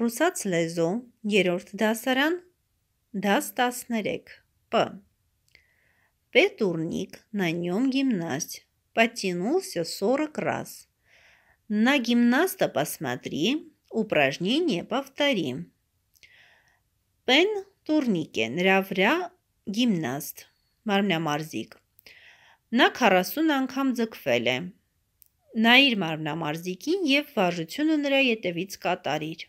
Ռուսաց լեզու, երորդ դասարան, դաս 13, П. Петурник, на нем гимнаст. Потянулся 40 раз. На гимнаста посмотри, упражнение повтори. Пен турникен, рявря гимнаст. Մարմնամարզիկ Նա 40 անգամ ձգվել է։ Նա իր մարմնամարզիկին եւ վարժությունը նրա ետևից կատարիր։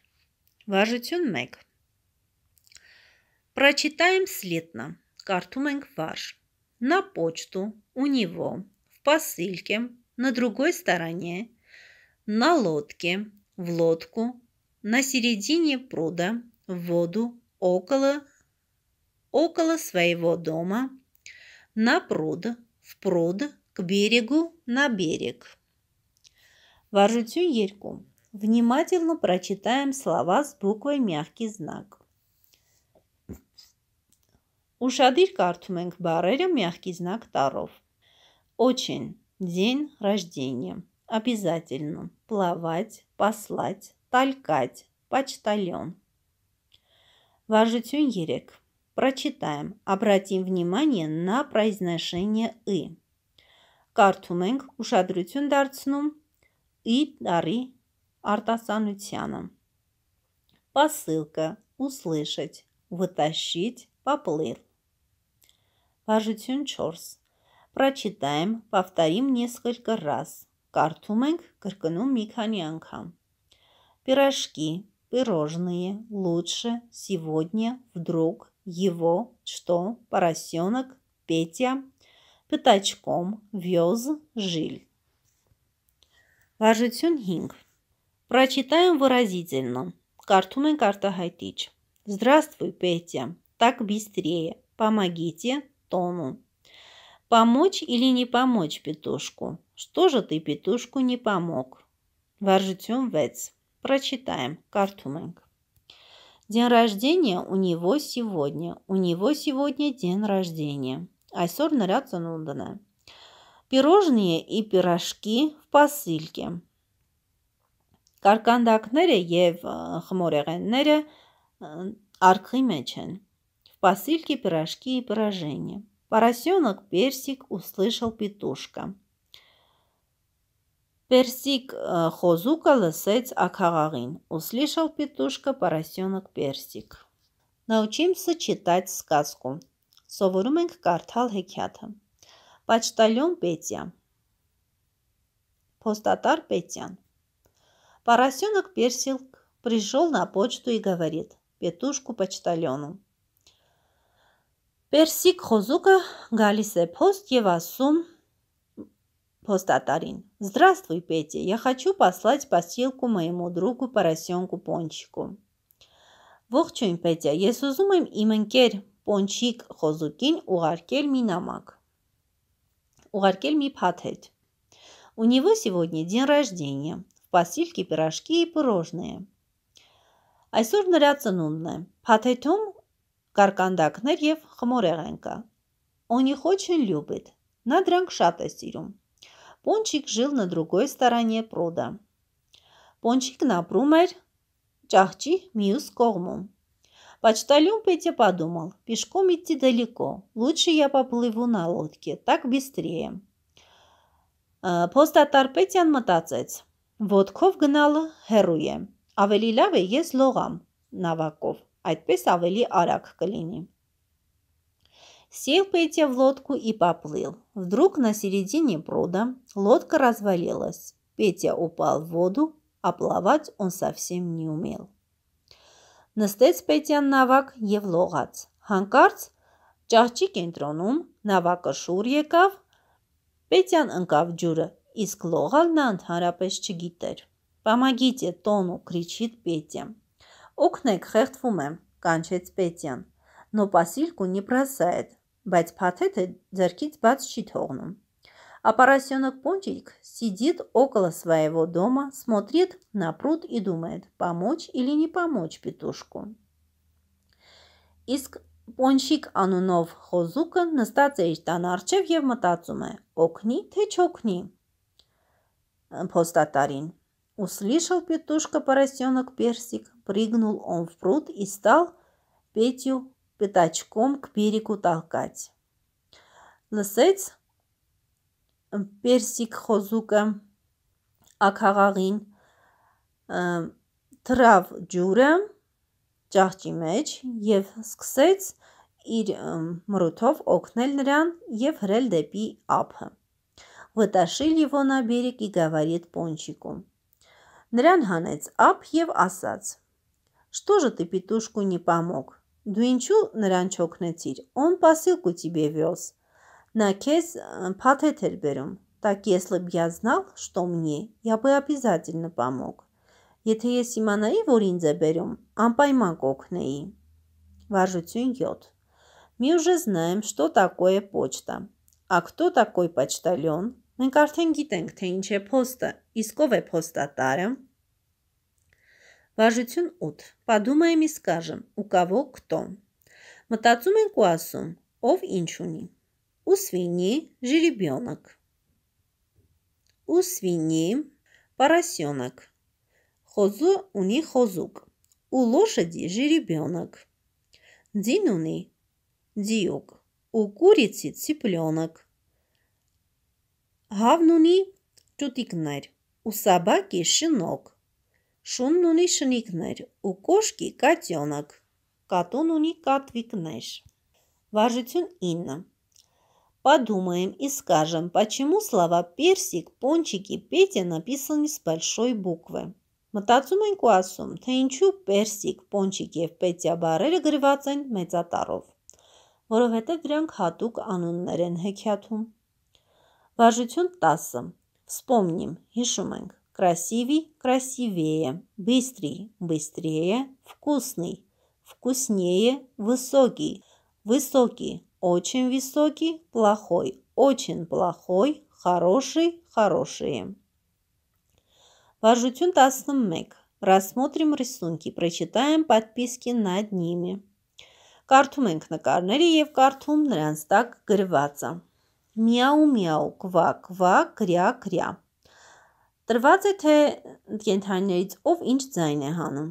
Վարժություն 1 Прочитаем слитно. Карту ենք վարժ. На почту, у него, в посылке, на другой стороне, на лодке, в лодку, на середине пруда, в воду, около, около своего дома, на пруд, в пруд, к берегу, на берег. Վարժություն 2 Внимательно прочитаем слова с буквой «мягкий знак». Ушадир կարդում ենք мягкий знак таров. Очень день рождения. Обязательно. Плавать, послать, толкать, почтальон. Важутюнь ерек. Прочитаем. Обратим внимание на произношение «ы». Կարդում ենք ուշադրություն դարձնում «ի» արտասանությանը։ Посылка услышать, вытащить, поплыл. Բաժություն Чорс. Прочитаем, повторим несколько раз. Картуменг ենք, կրկնում Пирожки, пирожные, лучше сегодня вдруг его, что поросенок Петя пятачком вез жиль. Важություն Хинг. Прочитаем выразительно. Կարդում ենք արտահայտիչ. Здравствуй, Петя. Так быстрее. Помогите Тону. Помочь или не помочь петушку? Что же ты петушку не помог? Воржитем вец. Прочитаем. Картуминг. День рождения у него сегодня. У него сегодня день рождения. Айсор наряд занудана. Пирожные и пирожки в посылке. Կարկանդակները եւ խմորեղենները արխի մեջ են։ В посылке пирожки и пирожения. Поросенок, персик услышал петушка. Персик խոզուկը լսեց ակաղաղին։ Услышал петушка поросенок персик. Научимся читать сказку. Սովորում ենք կարդալ հեքիաթը։ Պաչտալյոն Պետյան։ Փոստատար Պետյան։ Поросенок Персил пришел на почту и говорит петушку почтальону. Պերսիկ խոզուկը գալիս է փոստ եւ ասում փոստատարին. «Здравствуй, Петя. Я хочу послать посылку моему другу поросенку Пончику»։ Ողջույն, Պետյա, ես ուզում եմ իմ ընկեր Պոնչիկ խոզուկին ուղարկել մի նամակ։ Ուղարկել մի փաթեթ։ У него сегодня день рождения. Վասիլկի Պիրաշկի պրոժն է։ Այսօր նրա ծնունդն է։ Փաթեթում կարկանդակներ եւ խմորեղ են կա։ Он их очень любит։ Նա դրանք շատ է սիրում։ Պոնչիկ жил на другой стороне прода։ Պոնչիկն ապրում էր ճահճի մյուս կողմում։ Почтальон Петя подумал, пешком идти далеко, лучше я поплыву на лодке, так быстрее։ Փոստատար Պետյան մտածեց. Ոտքով գնալը հեռու է։ Ավելի լավ է ես լողամ նավակով, այդպես ավելի արագ կլինի։ Сел Петя в лодку и поплыл. Вдруг на середине пруда лодка развалилась. Петя упал в воду, а плавать он совсем не умел։ Նստեց Պետյան նավակ եւ լողաց։ Հանկարծ ճահճի կենտրոնում նավակը շուր եկավ։ Պետյան ընկավ ջուրը իսկ լողալ նա ընդհանրապես չգիտեր։ «Помогите Тону!» – кричит Петя։ «Օգնեք, խեղդվում եմ», – կանչեց Պետյան։ «Но посильку не бросает», բայց փաթեթը ձեռքից բաց չի թողնում։ Аппарационок Пончик сидит около своего дома, смотрит на пруд и думает, помочь или не помочь петушку։ Իսկ Պոնչիկ անունով խոզուկը նստած է իր տան արջև և մտածում է, օգնի թե չօգնի։ Постатарин. Услышал петушка поросенок персик, прыгнул он в пруд и стал Петю пятачком к берегу толкать. Лысец Персик խոզուկը ակհաղաղին թրավ ջուրը ճահճի մեջ եւ սկսեց իր մրութով օգնել նրան եւ հրել դեպի ափը։ Վտաշել և ոնա բերեք ի գավարիտ պոնչիկում։ Նրան հանեց ապ և ասաց. «Что же ты, петушку, не помог? Դու ինչու նրան չօգնեցիր։ Он посылку тебе вез. Նա քեզ փաթեթ էր բերում։ Так если б я знал, что мне, я бы обязательно помог։ Եթե ես իմանայի, որ ինձ է բերում, անպայման կօգնեի։ Վարժություն 7։ Мы уже знаем, что такое почта. А кто такой почтальон? Մենք արդեն գիտենք, թե ինչ է փոստը, իսկ ով է փոստատարը։ Վարժություն 8. Падума ими скажем, у кого кто։ Մտածում ենք ու ասում, ով ինչ ունի։ У свиньи жеребёнок։ У свиньи поросёнок։ Խոզու ունի խոզուկ։ У лошади жеребёнок։ Ձին ունի ձիուկ։ У курицы цыплёнок։ Հավն ունի ճուտիկներ ու սաբակի շնոք։ Շունն ունի շնիկներ ու կոշկի կատյոնակ։ Կատուն ունի կատվիկներ։ Վարժություն 9 Подумаем и скажем, почему слова «персик», «пончик» и «петя» написаны с большой буквы. Մտածում ենք ու ասում, թե ինչու «персик», «пончик» եւ «петя» բառերը գրված են մեծատառով, որովհետեւ դրանք հատուկ անուններ են հեքիաթում։ Положительным тасом. Вспомним. Ишумэнг. красивый, красивее. быстрый, быстрее. Вкусный, вкуснее. Высокий, высокий. Очень высокий, плохой. Очень плохой, хороший, хорошие. Положительным тасом мэг. Рассмотрим рисунки, прочитаем подписки над ними. Կարգում на նկարները եւ կարգում նրանց տակ գրվածը։ միաու-միաու, կվակ-կվակ, գրյա-գրյա։ Տրված է, թե կենդանիներից ով ինչ ձայն է հանում։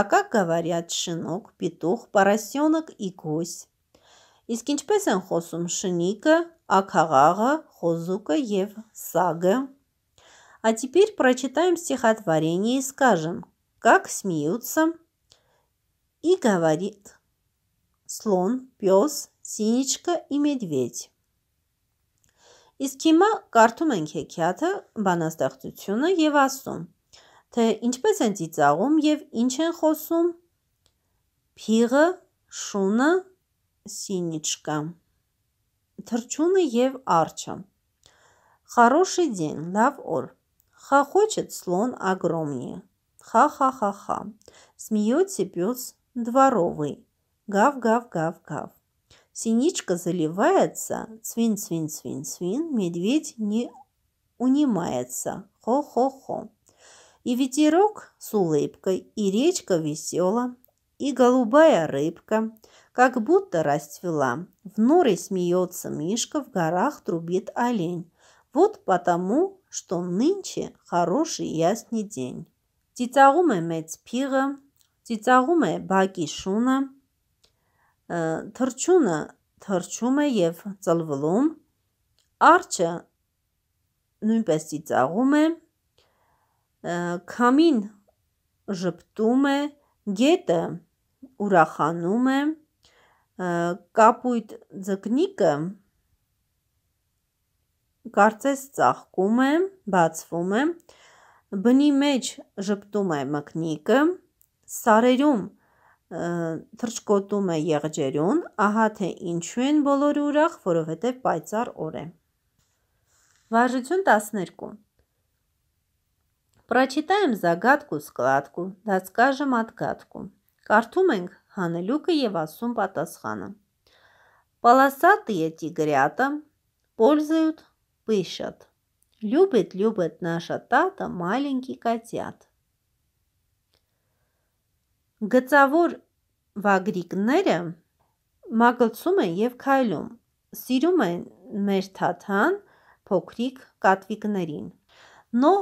Ակակ գավարյած շնուկ, պիտուխ, պարասյոնըք իգուս։ Իսկ ինչպես են խոսում շնիկը, ակաղաղը, խոզուկը և սագը։ А теперь прочитаем стихотворение и скажем, как смеются и говорит слон, пес, синичка и медведь. Իսկ հիմա կարդում ենք հեքիաթը, բանաստեղծությունը և ասում, թե ինչպես են ծիծաղում և ինչ են խոսում փիղը, շունը, սինիչկա, թռչունը և արջը։ Хороший день, լավ օր։ Хохочет слон огромнее. Ха-ха-ха-ха. Смеется пес дворовый. Гав-гав-гав-гав. Синичка заливается, цвин-цвин-цвин-цвин, медведь не унимается, хо-хо-хо. И ветерок с улыбкой, и речка весела, и голубая рыбка, как будто расцвела. В норе смеется мишка, в горах трубит олень. Вот потому, что нынче хороший ясный день. Титаруме мецпира, титаруме багишуна, թրջունը թրջում է և ծլվլում, արջը նույնպես ծիծաղում է, քամին ժպտում է, գետը ուրախանում է, կապույտ ձկնիկը կարծես ծաղկում է, բացվում է, բնի մեջ ժպտում է մկնիկը, սարերում թրշկոտում է եղջերուն, ահա թե ինչու են բոլորը ուրախ, որովհետև պայծառ օր է։ Վարժություն 12 Прочитаем загадку, складку, доскажем отгадку։ Կարդում ենք հանելուկը եւ ասում պատասխանը։ Полосатые тигрята пользуют пышат. Любит, любит наша тата маленький котят. Գծավոր վագրիկները մագլցում են և քայլում, սիրում են մեր թաթան փոքրիկ կատվիկներին։ Но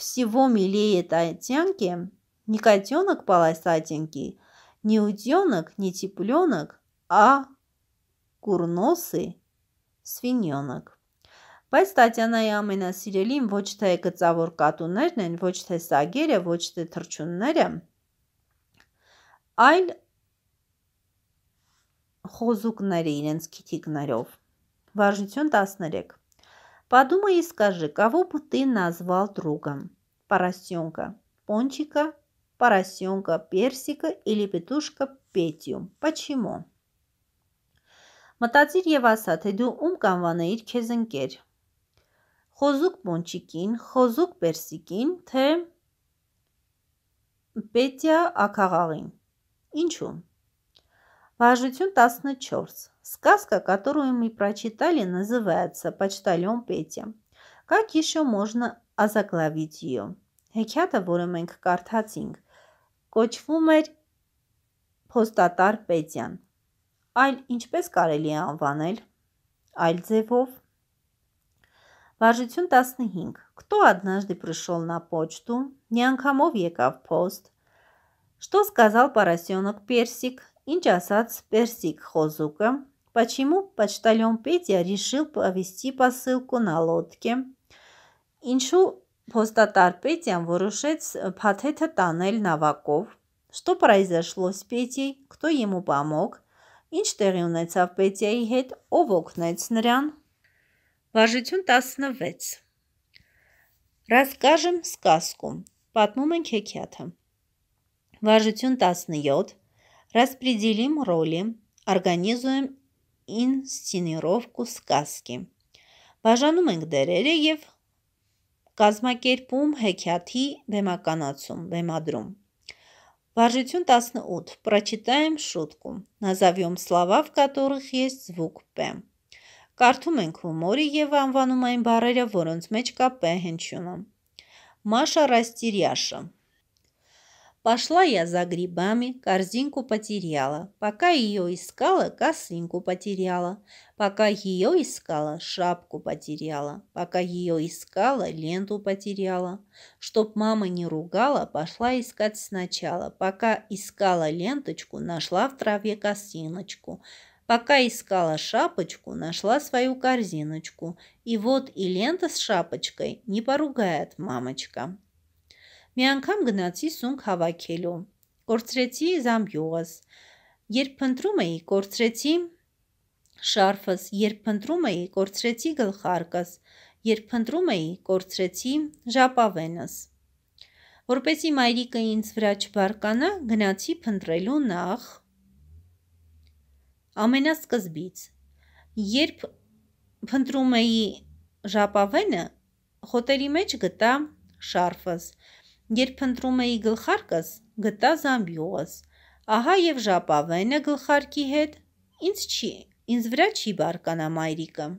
всего милее Татьянке, не котенок полась Татеньки, не утенок, не тепленок, а курносы свиненок։ Բայց Տատյանայի ամենասիրելին ոչ թե գծավոր կատուներն են, ոչ թե սագերը, ոչ թե թրջունները, այլ խոզուկները իրենց քիթիկներով։ Վարժություն 13։ Подумай и скажи, кого бы ты назвал другом? Поросенка, пончика, поросенка, персика или петушка Петю. Почему? Մտածիր եւ ասա, թե դու ում կանվանեիր քեզ ընկեր։ Խոզուկ պոնչիկին, խոզուկ պերսիկին, թե Պետյա ակաղաղին։ Ինչու՞։ Важություն 14. Сказка, которую мы прочитали, называется «Почтальон Петя». Как еще можно озаглавить ее? Հեքիաթը, որը մենք կարդացինք, կոչվում էր Փոստատար Պետյան։ Այլ ինչպես կարելի է անվանել այլ ձևով։ Важություն 15. Кто однажды пришел на почту, неанкамов եկավ post, Что сказал поросенок Персик? Ինչ ասաց Персик խոզուկը? Почему почтальон Петя решил повезти посылку на лодке? Ինչու Փոստատար Պետյան որոշեց փաթեթը տանել նավակով։ Что произошло с Петей? Кто ему помог? Ինչ տեղի ունեցավ Պետյայի հետ, ով օգնեց նրան։ Վարժություն 16։ Расскажем сказку։ Պատմում ենք հեքիաթը։ Վարժություն 17, распределим роли, организуем ինսցենիրովկու սկասկի։ Բաժանում ենք դերերը և կազմակերպում հեքիաթի բեմականացում, բեմադրում։ Վարժություն 18. Прочитаем шутку. Назовем слова, в которых есть звук П։ Կարդում ենք հումորի եւ անվանում այն բառերը, որոնց մեջ կա P հնչյունը։ Маша Растеряша Пошла я за грибами, корзинку потеряла. Пока ее искала, косынку потеряла. Пока ее искала, шапку потеряла. Пока ее искала, ленту потеряла. Чтоб мама не ругала, пошла искать сначала. Пока искала ленточку, нашла в траве косиночку. Пока искала шапочку, нашла свою корзиночку. И вот и лента с шапочкой не поругает мамочка. Մի անգամ գնացի սունկ հավաքելու։ Կորցրեցի զամբյուղս։ Երբ փնտրում էի, կորցրեցի շարֆս, երբ փնտրում էի, կորցրեցի գլխարկս, երբ փնտրում էի, կորցրեցի ժապավենս։ Որպեսի մայրիկը ինձ վրա չբարկանա, գնացի փնտրելու նախ ամենասկզբից։ Երբ փնտրում էի ժապավենը, խոտերի մեջ գտա շարֆս։ Երբ ընտրում էի գլխարկս, գտա զամբյուղս։ Ահա եւ ժապավենը գլխարկի հետ ինձ չի, ինձ վրա չի բարկանա մայրիկը։